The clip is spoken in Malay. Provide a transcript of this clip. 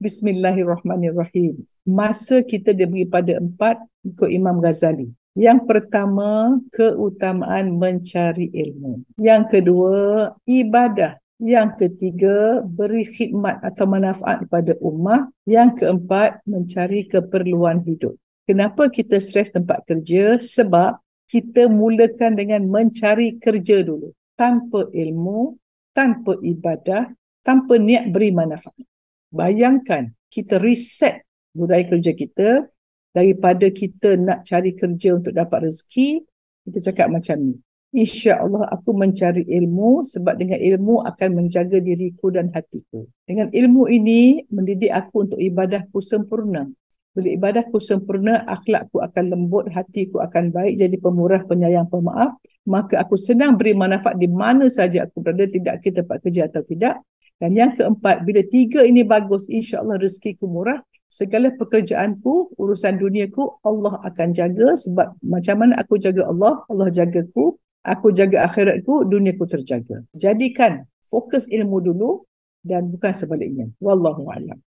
Bismillahirrahmanirrahim. Masa kita diberi pada empat ikut Imam Ghazali. Yang pertama, keutamaan mencari ilmu. Yang kedua, ibadah. Yang ketiga, beri khidmat atau manfaat kepada ummah. Yang keempat, mencari keperluan hidup. Kenapa kita stres tempat kerja? Sebab kita mulakan dengan mencari kerja dulu. Tanpa ilmu, tanpa ibadah, tanpa niat beri manfaat bayangkan kita reset budaya kerja kita daripada kita nak cari kerja untuk dapat rezeki kita cakap macam ni insya Allah aku mencari ilmu sebab dengan ilmu akan menjaga diriku dan hatiku dengan ilmu ini mendidik aku untuk ibadahku sempurna bila ibadahku sempurna akhlakku akan lembut hatiku akan baik jadi pemurah penyayang pemaaf maka aku senang beri manfaat di mana saja aku berada tidak kita tempat kerja atau tidak dan yang keempat, bila tiga ini bagus, insyaallah Allah rezekiku murah. Segala pekerjaanku, urusan duniaku, Allah akan jaga. Sebab macam mana aku jaga Allah, Allah jagaku. Aku jaga akhiratku, duniaku terjaga. Jadikan fokus ilmu dulu dan bukan sebaliknya. Wallahu a'lam.